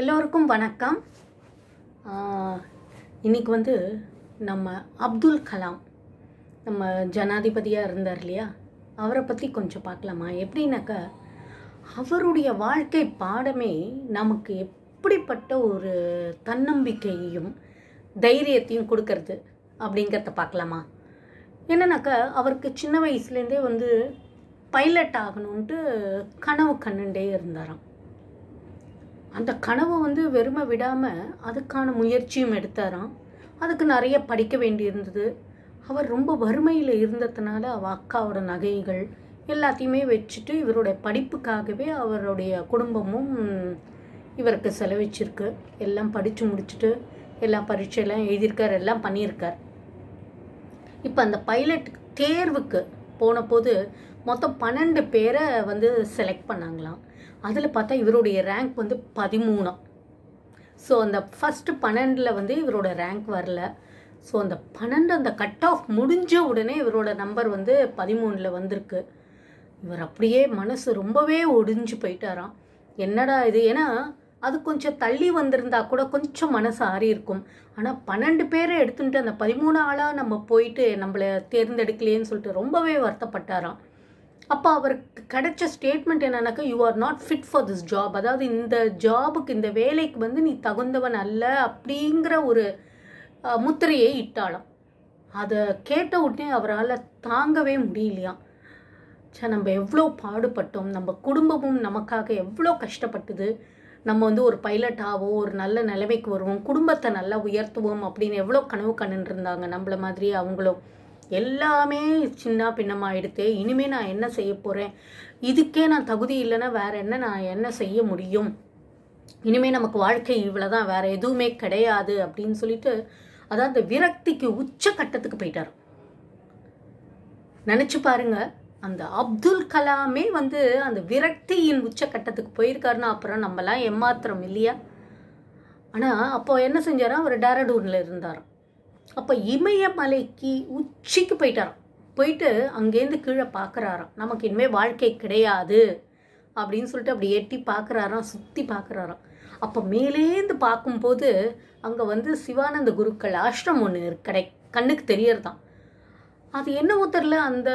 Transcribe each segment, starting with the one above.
எல்லோருக்கும் வணக்கம் இன்றைக்கி வந்து நம்ம அப்துல் கலாம் நம்ம ஜனாதிபதியாக இருந்தார் இல்லையா அவரை பற்றி கொஞ்சம் பார்க்கலாமா எப்படின்னாக்கா அவருடைய வாழ்க்கை பாடமே நமக்கு எப்படிப்பட்ட ஒரு தன்னம்பிக்கையும் தைரியத்தையும் கொடுக்கறது அப்படிங்கிறத பார்க்கலாமா என்னன்னாக்கா அவருக்கு சின்ன வயசுலேருந்தே வந்து பைலட் ஆகணுன்ட்டு கனவு கண்ணுண்டே இருந்தாராம் அந்த கனவை வந்து வெறுமை விடாமல் அதுக்கான முயற்சியும் எடுத்தாராம் அதுக்கு நிறைய படிக்க வேண்டியிருந்தது அவர் ரொம்ப வறுமையில் இருந்ததுனால அவள் அக்காவோட நகைகள் எல்லாத்தையுமே வச்சுட்டு இவருடைய படிப்புக்காகவே அவருடைய குடும்பமும் இவருக்கு செலவிச்சிருக்கு எல்லாம் படித்து முடிச்சுட்டு எல்லா பரீட்சையெல்லாம் எழுதியிருக்கார் எல்லாம் பண்ணியிருக்கார் இப்போ அந்த பைலட் தேர்வுக்கு போன போது மொத்தம் பன்னெண்டு பேரை வந்து செலக்ட் பண்ணாங்களாம் அதில் பார்த்தா இவருடைய ரேங்க் வந்து பதிமூணாம் ஸோ அந்த ஃபஸ்ட்டு பன்னெண்டில் வந்து இவரோட ரேங்க் வரல ஸோ அந்த பன்னெண்டு அந்த கட் ஆஃப் முடிஞ்ச உடனே இவரோட நம்பர் வந்து பதிமூணில் வந்திருக்கு இவர் அப்படியே மனசு ரொம்பவே ஒடிஞ்சு போயிட்டாராம் என்னடா இது ஏன்னா அது கொஞ்சம் தள்ளி வந்திருந்தா கூட கொஞ்சம் மனசு ஆறி இருக்கும் ஆனால் பன்னெண்டு பேரை எடுத்துட்டு அந்த பதிமூணு ஆளாக நம்ம போயிட்டு நம்மளை தேர்ந்தெடுக்கலேன்னு சொல்லிட்டு ரொம்பவே வருத்தப்பட்டாராம் அப்போ அவருக்கு கிடைச்ச ஸ்டேட்மெண்ட் என்னன்னாக்கா you are not fit for this job அதாவது இந்த ஜாபுக்கு இந்த வேலைக்கு வந்து நீ தகுந்தவன் அல்ல அப்படிங்கிற ஒரு முத்திரையை இட்டாலும் அதை கேட்ட உடனே அவரால் தாங்கவே முடியலையா சார் நம்ம எவ்வளோ பாடுபட்டோம் நம்ம குடும்பமும் நமக்காக எவ்வளோ கஷ்டப்பட்டது நம்ம வந்து ஒரு பைலட் ஆவோம் ஒரு நல்ல நிலைமைக்கு வருவோம் குடும்பத்தை நல்லா உயர்த்துவோம் அப்படின்னு எவ்வளோ கனவு இருந்தாங்க நம்மள மாதிரி அவங்களும் எல்லாமே சின்ன பின்னமாயிடுத்து இனிமேல் நான் என்ன செய்ய போகிறேன் இதுக்கே நான் தகுதி இல்லைன்னா வேற என்ன நான் என்ன செய்ய முடியும் இனிமேல் நமக்கு வாழ்க்கை இவ்வளோ தான் வேற எதுவுமே கிடையாது அப்படின்னு சொல்லிட்டு அதாவது விரக்திக்கு உச்ச கட்டத்துக்கு போயிட்டார் நினச்சி பாருங்க அந்த அப்துல் கலாமே வந்து அந்த விரக்தியின் உச்ச கட்டத்துக்கு போயிருக்காருன்னா அப்புறம் நம்மலாம் ஏமாத்திரம் இல்லையா ஆனால் அப்போ என்ன செஞ்சாரா அவர் டேரடூரில் இருந்தார் அப்போ இமயமலைக்கு உச்சிக்கு போயிட்டாராம் போயிட்டு அங்கேருந்து கீழே பார்க்குறாராம் நமக்கு இனிமேல் வாழ்க்கை கிடையாது அப்படின்னு சொல்லிட்டு அப்படி எட்டி பார்க்குறாராம் சுற்றி பார்க்குறாராம் அப்போ மேலேந்து பார்க்கும்போது அங்கே வந்து சிவானந்த குருக்கள் ஆசிரமம் ஒன்று கிடை கண்ணுக்கு தெரியறதான் அது என்ன தெரில அந்த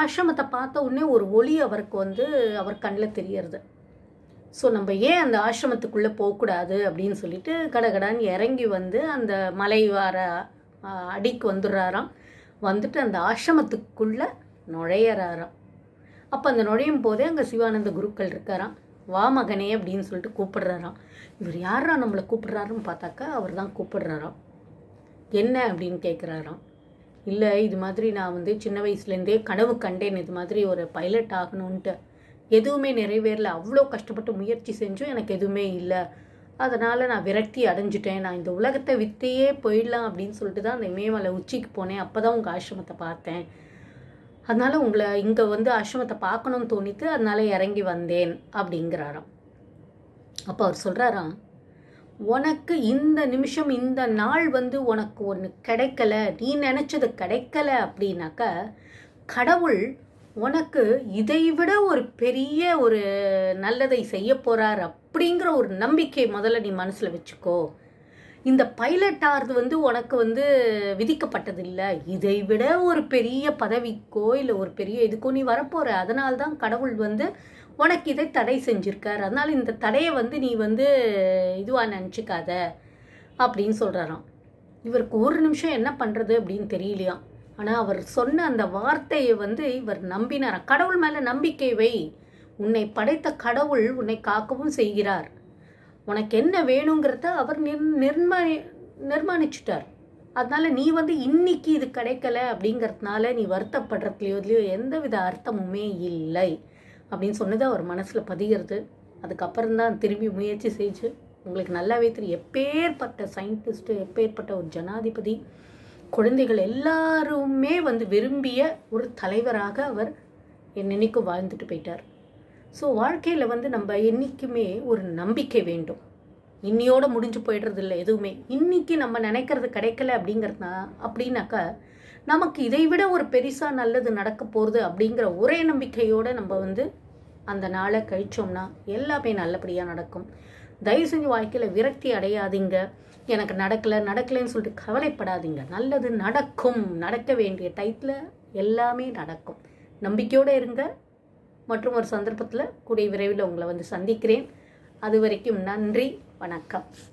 ஆசிரமத்தை பார்த்த உடனே ஒரு ஒளி அவருக்கு வந்து அவர் கண்ணில் தெரியறது ஸோ நம்ம ஏன் அந்த ஆசிரமத்துக்குள்ளே போகக்கூடாது அப்படின்னு சொல்லிட்டு கடகடான்னு இறங்கி வந்து அந்த மலை வார அடிக்கு வந்துடுறாராம் வந்துட்டு அந்த ஆசிரமத்துக்குள்ளே நுழையிறாராம் அப்போ அந்த நுழையும் போதே அங்கே சிவானந்த குருக்கள் இருக்காராம் வா மகனே அப்படின்னு சொல்லிட்டு கூப்பிடுறாராம் இவர் யாரா நம்மளை கூப்பிடுறாருன்னு பார்த்தாக்கா அவர் தான் கூப்பிடுறாராம் என்ன அப்படின்னு கேட்குறாராம் இல்லை இது மாதிரி நான் வந்து சின்ன வயசுலேருந்தே கனவு கண்டேன் இது மாதிரி ஒரு பைலட் ஆகணுன்ட்டு எதுவுமே நிறைவேறல அவ்வளோ கஷ்டப்பட்டு முயற்சி செஞ்சும் எனக்கு எதுவுமே இல்லை அதனால் நான் விரக்தி அடைஞ்சிட்டேன் நான் இந்த உலகத்தை வித்தையே போயிடலாம் அப்படின்னு சொல்லிட்டு தான் அந்த இமயமலை உச்சிக்கு போனேன் அப்போ தான் உங்கள் ஆசிரமத்தை பார்த்தேன் அதனால் உங்களை இங்கே வந்து ஆசிரமத்தை பார்க்கணும்னு தோணித்து அதனால் இறங்கி வந்தேன் அப்படிங்கிறாராம் அப்போ அவர் சொல்கிறாராம் உனக்கு இந்த நிமிஷம் இந்த நாள் வந்து உனக்கு ஒன்று கிடைக்கல நீ நினச்சது கிடைக்கல அப்படின்னாக்க கடவுள் உனக்கு இதைவிட ஒரு பெரிய ஒரு நல்லதை செய்ய போகிறார் அப்படிங்கிற ஒரு நம்பிக்கை முதல்ல நீ மனசில் வச்சுக்கோ இந்த பைலட் ஆகிறது வந்து உனக்கு வந்து விதிக்கப்பட்டது இல்லை இதை விட ஒரு பெரிய பதவிக்கோ இல்லை ஒரு பெரிய இதுக்கோ நீ வரப்போகிற அதனால்தான் தான் கடவுள் வந்து உனக்கு இதை தடை செஞ்சுருக்கார் அதனால் இந்த தடையை வந்து நீ வந்து இதுவாக நினச்சிக்காத அப்படின்னு சொல்கிறாராம் இவருக்கு ஒரு நிமிஷம் என்ன பண்ணுறது அப்படின்னு தெரியலையாம் ஆனால் அவர் சொன்ன அந்த வார்த்தையை வந்து இவர் நம்பினார் கடவுள் மேலே நம்பிக்கை வை உன்னை படைத்த கடவுள் உன்னை காக்கவும் செய்கிறார் உனக்கு என்ன வேணுங்கிறத அவர் நிர் நிர்மணி நிர்மாணிச்சுட்டார் அதனால் நீ வந்து இன்னைக்கு இது கிடைக்கல அப்படிங்கிறதுனால நீ வருத்தப்படுறதுலையோ இதுலையோ எந்தவித அர்த்தமுமே இல்லை அப்படின்னு சொன்னது அவர் மனசில் பதிகிறது அதுக்கப்புறம் தான் திரும்பி முயற்சி செஞ்சு உங்களுக்கு நல்லாவே தெரியும் எப்பேற்பட்ட சயின்டிஸ்ட்டு எப்பேற்பட்ட ஒரு ஜனாதிபதி குழந்தைகள் எல்லாருமே வந்து விரும்பிய ஒரு தலைவராக அவர் என்னைக்கும் வாழ்ந்துட்டு போயிட்டார் ஸோ வாழ்க்கையில் வந்து நம்ம என்றைக்குமே ஒரு நம்பிக்கை வேண்டும் இன்னியோடு முடிஞ்சு போயிடுறது இல்லை எதுவுமே இன்றைக்கி நம்ம நினைக்கிறது கிடைக்கல அப்படிங்கிறதுனா அப்படின்னாக்கா நமக்கு இதை விட ஒரு பெருசாக நல்லது நடக்க போகிறது அப்படிங்கிற ஒரே நம்பிக்கையோடு நம்ம வந்து அந்த நாளை கழித்தோம்னா எல்லாமே நல்லபடியாக நடக்கும் தயவு செஞ்சு வாழ்க்கையில் விரக்தி அடையாதீங்க எனக்கு நடக்கலை நடக்கலைன்னு சொல்லிட்டு கவலைப்படாதீங்க நல்லது நடக்கும் நடக்க வேண்டிய டைத்தில் எல்லாமே நடக்கும் நம்பிக்கையோடு இருங்க மற்றும் ஒரு சந்தர்ப்பத்தில் கூடிய விரைவில் உங்களை வந்து சந்திக்கிறேன் அது வரைக்கும் நன்றி வணக்கம்